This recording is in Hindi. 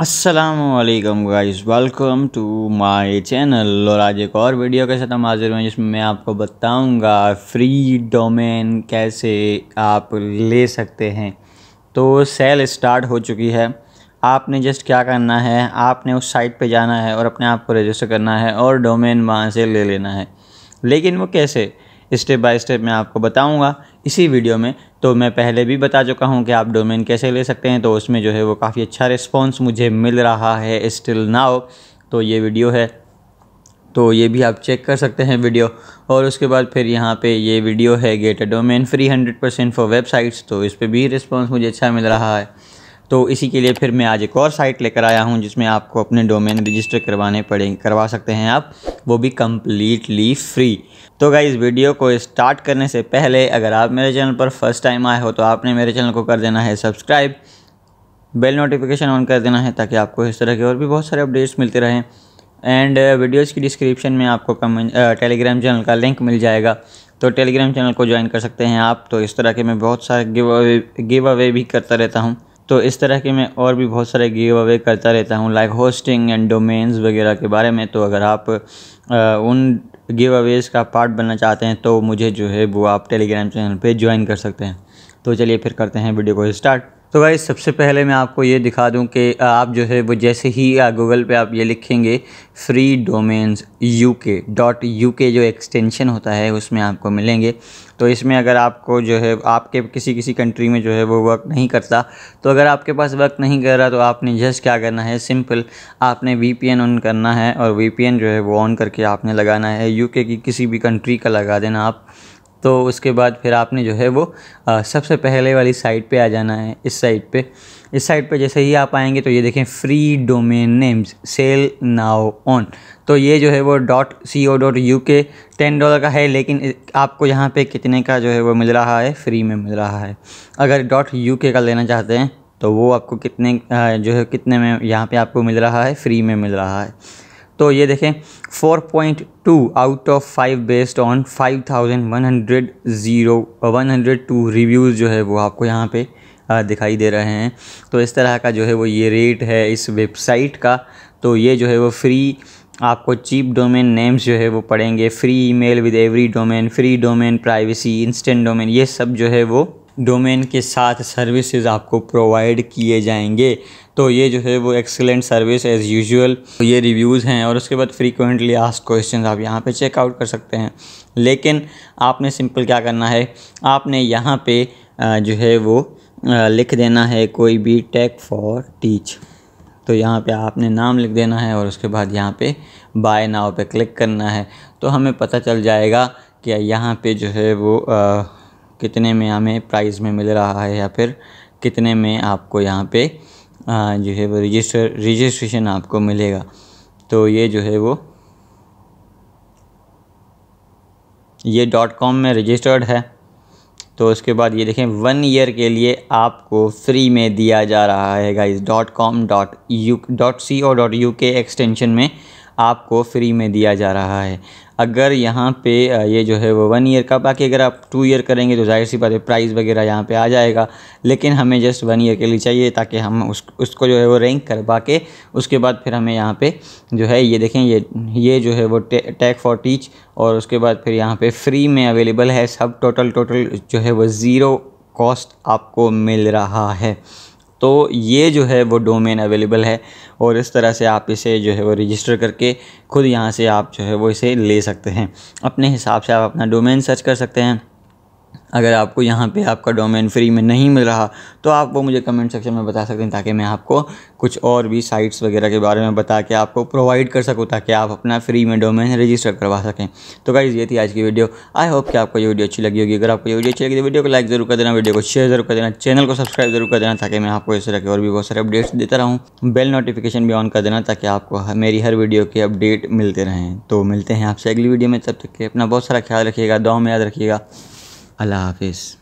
Aslam guys welcome to my channel और आज एक और वीडियो के साथ हम हाजिर हुए जिसमें मैं आपको बताऊंगा फ्री डोमेन कैसे आप ले सकते हैं तो सेल स्टार्ट हो चुकी है आपने जस्ट क्या करना है आपने उस साइट पे जाना है और अपने आप को रजिस्टर करना है और डोमेन वहाँ से ले लेना है लेकिन वो कैसे स्टेप बाय स्टेप मैं आपको बताऊँगा इसी वीडियो में तो मैं पहले भी बता चुका हूँ कि आप डोमेन कैसे ले सकते हैं तो उसमें जो है वो काफ़ी अच्छा रिस्पॉन्स मुझे मिल रहा है स्टिल नाउ तो ये वीडियो है तो ये भी आप चेक कर सकते हैं वीडियो और उसके बाद फिर यहाँ पे ये वीडियो है get a domain free hundred percent for websites तो इस पर भी रिस्पॉन्स मुझे अच्छा मिल रहा है तो इसी के लिए फिर मैं आज एक और साइट लेकर आया हूँ जिसमें आपको अपने डोमेन रजिस्टर करवाने पड़े करवा सकते हैं आप वो भी कम्प्लीटली फ्री तो इस वीडियो को स्टार्ट करने से पहले अगर आप मेरे चैनल पर फर्स्ट टाइम आए हो तो आपने मेरे चैनल को कर देना है सब्सक्राइब बेल नोटिफिकेशन ऑन कर देना है ताकि आपको इस तरह के और भी बहुत सारे अपडेट्स मिलते रहें एंड वीडियोज़ uh, की डिस्क्रिप्शन में आपको कमेंट टेलीग्राम चैनल का लिंक मिल जाएगा तो टेलीग्राम चैनल को ज्वाइन कर सकते हैं आप तो इस तरह के मैं बहुत सारे गिव अवे गिव अवे भी करता रहता हूँ तो इस तरह के मैं और भी बहुत सारे गिव अवे करता रहता हूँ लाइक होस्टिंग एंड डोमेन्स वगैरह के बारे में तो अगर आप उन गिव अवेज़ का पार्ट बनना चाहते हैं तो मुझे जो है वो आप टेलीग्राम चैनल पे ज्वाइन कर सकते हैं तो चलिए फिर करते हैं वीडियो को स्टार्ट तो भाई सबसे पहले मैं आपको ये दिखा दूं कि आप जो है वो जैसे ही गूगल पे आप ये लिखेंगे free domains U K dot U K जो एक्सटेंशन होता है उसमें आपको मिलेंगे तो इसमें अगर आपको जो है आपके किसी किसी कंट्री में जो है वो वर्क नहीं करता तो अगर आपके पास वर्क नहीं कर रहा तो आपने जस्ट क्या करना है सिंपल आपने वी ऑन करना है और वी जो है वो ऑन करके आपने लगाना है यू की किसी भी कंट्री का लगा देना आप तो उसके बाद फिर आपने जो है वो आ, सबसे पहले वाली साइट पे आ जाना है इस साइट पे इस साइट पे जैसे ही आप आएंगे तो ये देखें free domain names sale now on तो ये जो है वो dot C O dot U K ten dollar का है लेकिन आपको यहाँ पे कितने का जो है वो मिल रहा है फ्री में मिल रहा है अगर डॉट यू के का लेना चाहते हैं तो वो आपको कितने जो है कितने में यहाँ पे आपको मिल रहा है फ्री में मिल रहा है तो ये देखें 4.2 out of five based on five zero one reviews जो है वो आपको यहाँ पे दिखाई दे रहे हैं तो इस तरह का जो है वो ये रेट है इस वेबसाइट का तो ये जो है वो फ्री आपको चीप डोमेन नेम्स जो है वो पढ़ेंगे free email with every domain free domain privacy instant domain ये सब जो है वो डोमेन के साथ सर्विसेज आपको प्रोवाइड किए जाएंगे तो ये जो है वो एक्सेलेंट सर्विस एज़ यूजुअल तो ये रिव्यूज़ हैं और उसके बाद फ्रीक्वेंटली आस्क क्वेश्चन आप यहाँ पे चेकआउट कर सकते हैं लेकिन आपने सिंपल क्या करना है आपने यहाँ पे जो है वो लिख देना है कोई भी टेक फॉर टीच तो यहाँ पे आपने नाम लिख देना है और उसके बाद यहाँ पे बाय नाव पे क्लिक करना है तो हमें पता चल जाएगा कि यहाँ पे जो है वो आ, कितने में हमें प्राइस में मिल रहा है या फिर कितने में आपको यहाँ पे जो है वो रजिस्टर रजिस्ट्रेशन आपको मिलेगा तो ये जो है वो ये डॉट कॉम में रजिस्टर्ड है तो उसके बाद ये देखें वन ईयर के लिए आपको फ्री में दिया जा रहा है इस dot com dot U dot C O dot U K extension में आपको फ्री में दिया जा रहा है अगर यहाँ पे ये जो है वो वन ईयर का बाकी अगर आप टू ईयर करेंगे तो जाहिर सी बात है प्राइस वगैरह यहाँ पे आ जाएगा लेकिन हमें जस्ट वन ईयर के लिए चाहिए ताकि हम उस उसको जो है वो रैंक करवा के उसके बाद फिर हमें यहाँ पे जो है ये देखें ये ये जो है वो टैग फॉर टीच और उसके बाद फिर यहाँ पर फ्री में अवेलेबल है सब टोटल टोटल जो है वो ज़ीरो कॉस्ट आपको मिल रहा है तो ये जो है वो डोमेन अवेलेबल है और इस तरह से आप इसे जो है वो रजिस्टर करके खुद यहाँ से आप जो है वो इसे ले सकते हैं अपने हिसाब से आप अपना डोमेन सर्च कर सकते हैं अगर आपको यहाँ पे आपका डोमेन फ्री में नहीं मिल रहा तो आप वो मुझे कमेंट सेक्शन में बता सकते हैं ताकि मैं आपको कुछ और भी साइट्स वगैरह के बारे में बता के आपको प्रोवाइड कर सकूँ ताकि आप अपना फ्री में डोमेन रजिस्टर करवा सकें तो गाइज़ ये थी आज की वीडियो आई होप कि आपको ये वीडियो अच्छी लगी होगी अगर आपको ये वीडियो अच्छी लगी तो वीडियो को लाइक ज़रूर कर देना वीडियो को शेयर जरूर कर देना चैनल को सब्सक्राइब जरूर कर देना ताकि मैं आपको इस तरह के और भी बहुत सारे अपडेट्स देता रहूँ बेल नोटिफिकेशन भी ऑन कर देना ताकि आपको मेरी हर वीडियो के अपडेट मिलते रहें तो मिलते हैं आपसे अगली वीडियो में तब तक के अपना बहुत सारा ख्याल रखिएगा दाव में याद रखिएगा अल्लाह हाफिज़